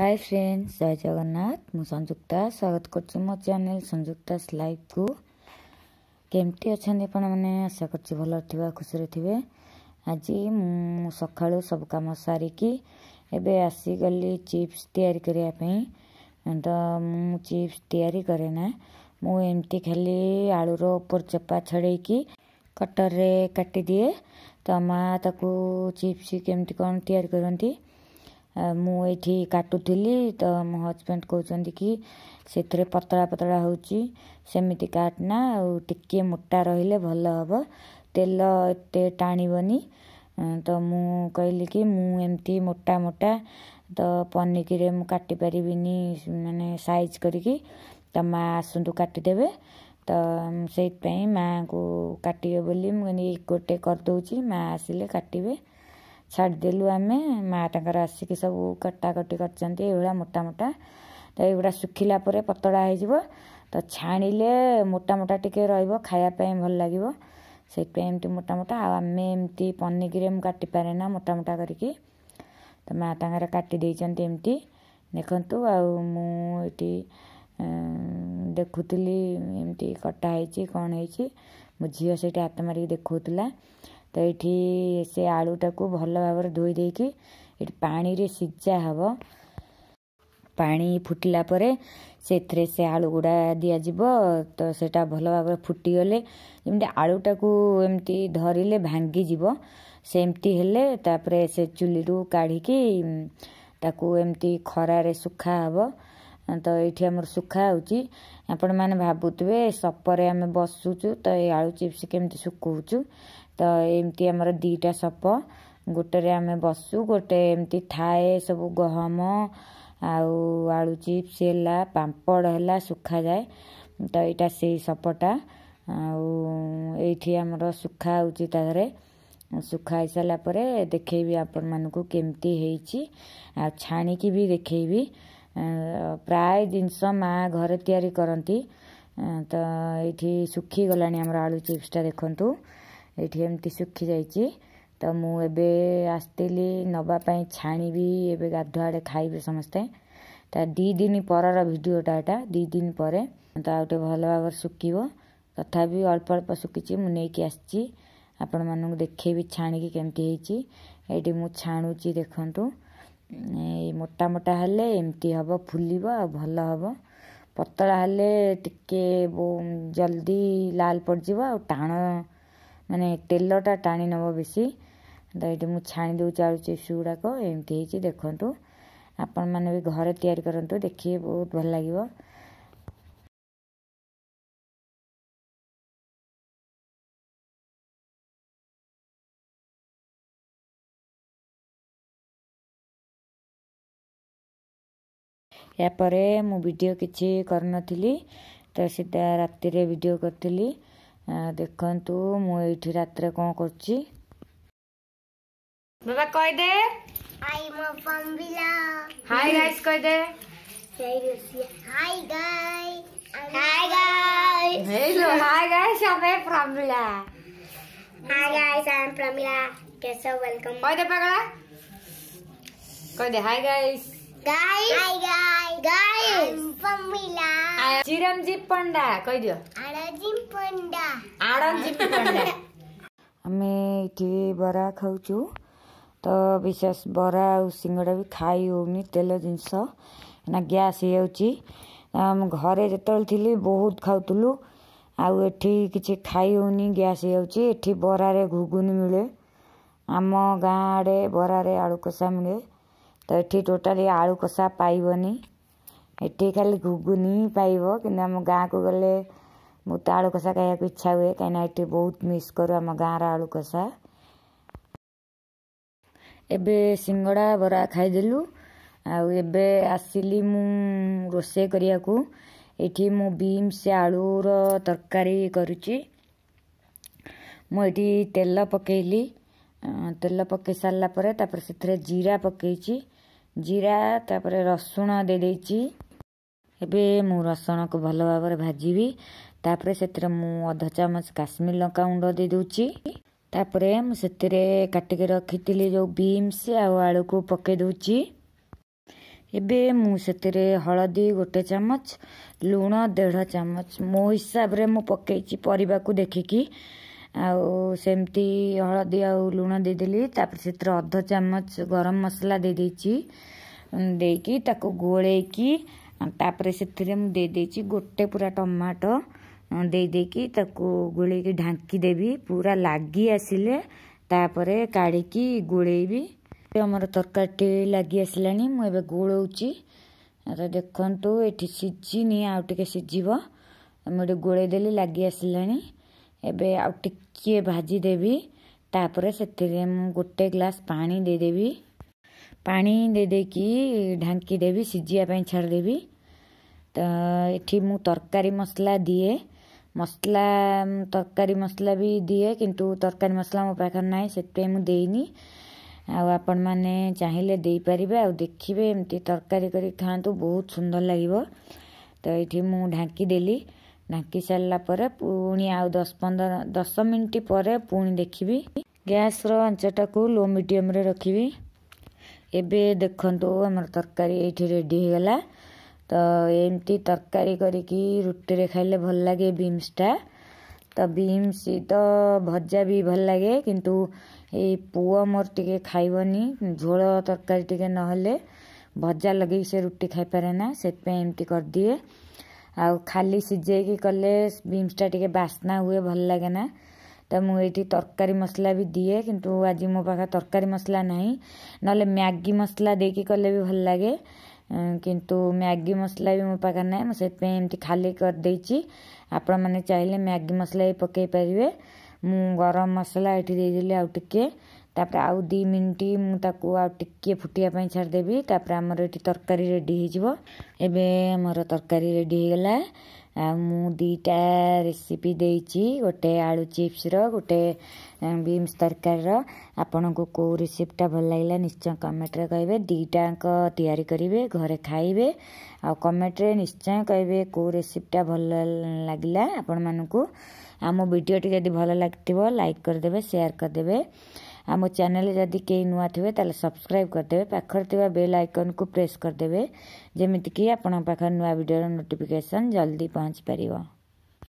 High friend जय जगन्नाथ म स्वागत गर्छु म च्याने संयुक्ता लभ कु अनि आशा गर्छु भएर खुसी थियो आज म सक्लु सब कम सारिक गल्ली चिप्स तिरि चिप्स तिरि केना म खालि आलुर चपा छडैक कटरे काटिदिए त मािप्स के म यही काटुली त म हजबेन्ड कि सबै पतला सेमिति काटना आउ टिए मोटा रे भए तेल टा त म कहिलिक कि मोटामोटा त पनिकटिपर नि माने साइज गरिक त मासु देबे त माटे बोली गोटे गरिदेउँछ मासेले काटिबे ଛାଡ଼ିଦେଲୁ ଆମେ ମା ତାଙ୍କର ଆସିକି ସବୁ କଟାକଟି କରିଛନ୍ତି ଏଇଭଳିଆ ମୋଟା ମୋଟା ତ ଏଗୁଡ଼ା ଶୁଖିଲା ପରେ ପତଳା ହେଇଯିବ ତ ଛାଣିଲେ ମୋଟା ମୋଟା ଟିକେ ରହିବ ଖାଇବା ପାଇଁ ଭଲ ଲାଗିବ ସେଇଥିପାଇଁ ଏମିତି ମୋଟା ମୋଟା ଆଉ ଆମେ ଏମିତି ପନିକିରେ ମୁଁ କାଟିପାରେ ନା ମୋଟା ମୋଟା କରିକି ତ ମା ତାଙ୍କର କାଟି ଦେଇଛନ୍ତି ଏମିତି ଦେଖନ୍ତୁ ଆଉ ମୁଁ ଏଠି ଦେଖୁଥିଲି ଏମିତି କଟା ହେଇଛି କ'ଣ ହେଇଛି ମୋ ଝିଅ ସେଇଠି ହାତ ମାରିକି ଦେଖାଉଥିଲା ତ ଏଇଠି ସେ ଆଳୁଟାକୁ ଭଲ ଭାବରେ ଧୋଇ ଦେଇକି ଏଠି ପାଣିରେ ସିଝା ହେବ ପାଣି ଫୁଟିଲା ପରେ ସେଥିରେ ସେ ଆଳୁ ଗୁଡ଼ା ଦିଆଯିବ ତ ସେଇଟା ଭଲ ଭାବରେ ଫୁଟିଗଲେ ଯେମିତି ଆଳୁଟାକୁ ଏମିତି ଧରିଲେ ଭାଙ୍ଗିଯିବ ସେମିତି ହେଲେ ତାପରେ ସେ ଚୁଲିରୁ କାଢ଼ିକି ତାକୁ ଏମିତି ଖରାରେ ଶୁଖା ହେବ ତ ଏଇଠି ଆମର ଶୁଖା ହେଉଛି ଆପଣମାନେ ଭାବୁଥିବେ ସପରେ ଆମେ ବସୁଛୁ ତ ଏଇ ଆଳୁ ଚିପ୍ସ କେମିତି ଶୁଖଉଛୁ तो एमति अब दीटा सप गोटे गोटे बसु थाए सब गहम आउ आलु चिप्स होला पापड होला सुखा जाए एटा सही सपटा सुखा आउँछ सुखाह सुखाहसारापर देखै आप के आणिक देखै प्रायः जिनिस मारि त युखिगलालु चिप्स टा ये एमती सुखी जा तो मुझे आसती नवापाई छाणबी एवं गाधुआड़े खाइबे समस्ते दिदिन पर भिडटाटा दिदिन पर भल भाव सुख तथापि अल्प अल्प सुखी मुझे आपण मान देखी छाणी केमती छाणुची देखु मोटा मोटा हेले एमती हम फुल भल हम पतला हेले टे जल्दी लाल पड़ जा टाण ମାନେ ତେଲଟା ଟାଣି ନେବ ବେଶୀ ତ ଏଇଠି ମୁଁ ଛାଣି ଦେଉଛି ଆଳୁ ଚିପ୍ସ ଗୁଡ଼ାକ ଏମିତି ହେଇଛି ଦେଖନ୍ତୁ ଆପଣମାନେ ବି ଘରେ ତିଆରି କରନ୍ତୁ ଦେଖିବେ ବହୁତ ଭଲ ଲାଗିବ ଏହାପରେ ମୁଁ ଭିଡ଼ିଓ କିଛି କରିନଥିଲି ତ ସେଟା ରାତିରେ ଭିଡ଼ିଓ କରିଥିଲି ଦେଖନ୍ତୁ ମୁଁ ଏଇଠି ରାତିରେ କ'ଣ କରୁଛି ବାବା କହିଦେ ହାଇ ଗାଇସ୍ କହିଦେ hi guy hi guy hi guys ଆମେ Pramila Hi guys, I'm Pramila. Okay, so welcome. Koi de pagala? Koi de hi guys. Guys. Hi guys. Guys. I'm Pramila. I am Chiramjit Panda. Koi de. बरा खाउ विशेष बरा भी सिँगा खाइहेउन तेल जिस gas हुन्छ घर जति बहुत खाउु आउँ कि खाइहे ग्यास एरारे घुगुन मिले आम गाँ आडे बरारे आलुकस मिले त ए टोटाली आलुकसा पाइन एटि खालि को गले ମୁଁ ତ ଆଳୁ କଷା ଖାଇବାକୁ ଇଚ୍ଛା ହୁଏ କାହିଁକିନା ଏଠି ବହୁତ ମିସ୍ କରୁ ଆମ ଗାଁର ଆଳୁ କଷା ଏବେ ସିଙ୍ଗଡ଼ା ବରା ଖାଇଦେଲୁ ଆଉ ଏବେ ଆସିଲି ମୁଁ ରୋଷେଇ କରିବାକୁ ଏଠି ମୁଁ ବିମ୍ସ ଆଳୁର ତରକାରୀ କରୁଛି ମୁଁ ଏଠି ତେଲ ପକେଇଲି ତେଲ ପକେଇ ସାରିଲା ପରେ ତାପରେ ସେଥିରେ ଜିରା ପକେଇଛି ଜିରା ତାପରେ ରସୁଣ ଦେଇଦେଇଛି ଏବେ ମୁଁ ରସୁଣକୁ ଭଲ ଭାବରେ ଭାଜିବି ତାପରେ ସେଥିରେ ମୁଁ ଅଧ ଚାମଚ କାଶ୍ମୀର ଲଙ୍କା ଗୁଣ୍ଡ ଦେଇଦେଉଛି ତାପରେ ମୁଁ ସେଥିରେ କାଟିକି ରଖିଥିଲି ଯେଉଁ ବିନ୍ସ ଆଉ ଆଳୁକୁ ପକାଇ ଦେଉଛି ଏବେ ମୁଁ ସେଥିରେ ହଳଦୀ ଗୋଟେ ଚାମଚ ଲୁଣ ଦେଢ଼ ଚାମଚ ମୋ ହିସାବରେ ମୁଁ ପକାଇଛି ପରିବାକୁ ଦେଖିକି ଆଉ ସେମିତି ହଳଦୀ ଆଉ ଲୁଣ ଦେଇଦେଲି ତାପରେ ସେଥିରେ ଅଧ ଚାମଚ ଗରମ ମସଲା ଦେଇଦେଇଛି ଦେଇକି ତାକୁ ଗୋଳେଇକି ତାପରେ ସେଥିରେ ମୁଁ ଦେଇଦେଇଛି ଗୋଟେ ପୁରା ଟମାଟୋ ଦେଇଦେଇକି ତାକୁ ଗୋଳେଇକି ଢାଙ୍କିଦେବି ପୁରା ଲାଗି ଆସିଲେ ତାପରେ କାଢ଼ିକି ଗୋଳେଇବି ଆମର ତରକାରୀଟି ଲାଗି ଆସିଲାଣି ମୁଁ ଏବେ ଗୋଳଉଛି ତ ଦେଖନ୍ତୁ ଏଠି ସିଝିନି ଆଉ ଟିକେ ସିଝିବ ମୁଁ ଏଠି ଗୋଳେଇଦେଲି ଲାଗି ଆସିଲାଣି ଏବେ ଆଉ ଟିକିଏ ଭାଜିଦେବି ତାପରେ ସେଥିରେ ମୁଁ ଗୋଟେ ଗ୍ଲାସ୍ ପାଣି ଦେଇଦେବି ପାଣି ଦେଇଦେଇକି ଢାଙ୍କି ଦେବି ସିଝିବା ପାଇଁ ଛାଡ଼ିଦେବି ତ ଏଠି ମୁଁ ତରକାରୀ ମସଲା ଦିଏ ମସଲା ତରକାରୀ ମସଲା ବି ଦିଏ କିନ୍ତୁ ତରକାରୀ ମସଲା ମୋ ପାଖରେ ନାହିଁ ସେଥିପାଇଁ ମୁଁ ଦେଇନି ଆଉ ଆପଣମାନେ ଚାହିଁଲେ ଦେଇପାରିବେ ଆଉ ଦେଖିବେ ଏମିତି ତରକାରୀ କରି ଖାଆନ୍ତୁ ବହୁତ ସୁନ୍ଦର ଲାଗିବ ତ ଏଇଠି ମୁଁ ଢାଙ୍କି ଦେଲି ଢାଙ୍କି ସାରିଲା ପରେ ପୁଣି ଆଉ ଦଶ ପନ୍ଦର ଦଶ ମିନିଟ୍ ପରେ ପୁଣି ଦେଖିବି ଗ୍ୟାସ୍ର ଆଞ୍ଚଟାକୁ ଲୋ ମିଡ଼ିୟମ୍ରେ ରଖିବି ଏବେ ଦେଖନ୍ତୁ ଆମର ତରକାରୀ ଏଇଠି ରେଡ଼ି ହେଇଗଲା तो एमती तरकारी करोटी खाइले भल लगे बीमसटा तो बीमस तो भजा भी भल लगे कि ये मोर टे खाइबन झोल तरकारी टे न भजा लगे से रुटी खाईपे ना से दिए आउ खाली सीझे कले बीमसटा टे बास्ना हुए भल लगे ना तो मुझे ये तरकारी मसला भी दिए कि आज मो पा तरकारी मसला ना नैगी मसला देकी कले भी भल लगे কিন্তু ম্যাগি মশলা বি মপকানে মসে পেমটি খালি কর দেচি आपण माने চাইলে ম্যাগি মশলা পকে পাবি মু গরম মশলা আইটি দি দিলে আর টিকে তারপর আউ 2 মিনিট মু তাকু আর টিকে ফুটিয়া পই ছাড় দেবি তারপর আমরে তরকারি রেডি হজিব এবে আমরো তরকারি রেডি হেলা ଆଉ ମୁଁ ଦୁଇଟା ରେସିପି ଦେଇଛି ଗୋଟେ ଆଳୁ ଚିପ୍ସର ଗୋଟେ ବିମ୍ସ ତରକାରୀର ଆପଣଙ୍କୁ କେଉଁ ରେସିପିଟା ଭଲ ଲାଗିଲା ନିଶ୍ଚୟ କମେଣ୍ଟରେ କହିବେ ଦୁଇଟାଙ୍କ ତିଆରି କରିବେ ଘରେ ଖାଇବେ ଆଉ କମେଣ୍ଟରେ ନିଶ୍ଚୟ କହିବେ କେଉଁ ରେସିପିଟା ଭଲ ଲାଗିଲା ଆପଣମାନଙ୍କୁ ଆମ ଭିଡ଼ିଓଟି ଯଦି ଭଲ ଲାଗିଥିବ ଲାଇକ୍ କରିଦେବେ ସେୟାର କରିଦେବେ आम ଚ୍ୟାନେଲ୍ ଯଦି କେହି ନୂଆ ଥିବେ ତାହେଲେ ସବସ୍କ୍ରାଇବ୍ କରିଦେବେ ପାଖରେ ଥିବା ବେଲ୍ ଆଇକନ୍କୁ ପ୍ରେସ୍ କରିଦେବେ ଯେମିତିକି ଆପଣଙ୍କ ପାଖରେ ନୂଆ ଭିଡ଼ିଓର ନୋଟିଫିକେସନ୍ ଜଲ୍ଦି ପହଞ୍ଚିପାରିବ